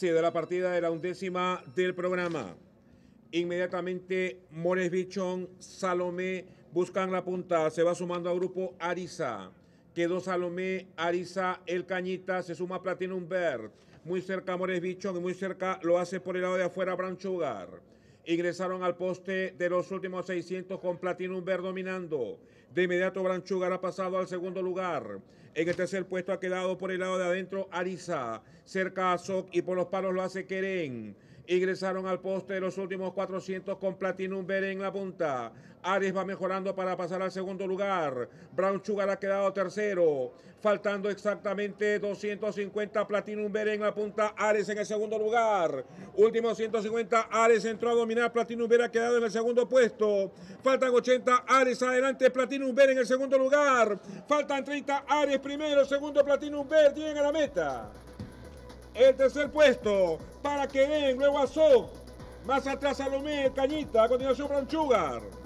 Sí, la partida de la undécima del programa. Inmediatamente Mores Bichón, Salomé buscan la punta. Se va sumando al grupo Ariza. Quedó Salomé, Ariza, El Cañita. Se suma Platinum ver Muy cerca Mores Bichón y muy cerca lo hace por el lado de afuera Branchugar. Ingresaron al poste de los últimos 600 con Platinum Ver dominando. De inmediato Branchugar ha pasado al segundo lugar. En el tercer puesto ha quedado por el lado de adentro Ariza. Cerca a Soc y por los palos lo hace Queren. Ingresaron al poste los últimos 400 con Platinum Bere en la punta. Ares va mejorando para pasar al segundo lugar. Brown Sugar ha quedado tercero. Faltando exactamente 250 Platinum Bere en la punta. Ares en el segundo lugar. Últimos 150. Ares entró a dominar. Platinum Bere ha quedado en el segundo puesto. Faltan 80. Ares adelante. Platinum Bere en el segundo lugar. Faltan 30. Ares primero. Segundo Platinum Ver. Llegan a la meta. El tercer puesto para que ven, luego Azo, más atrás Salomé, Cañita, a continuación Branchugar.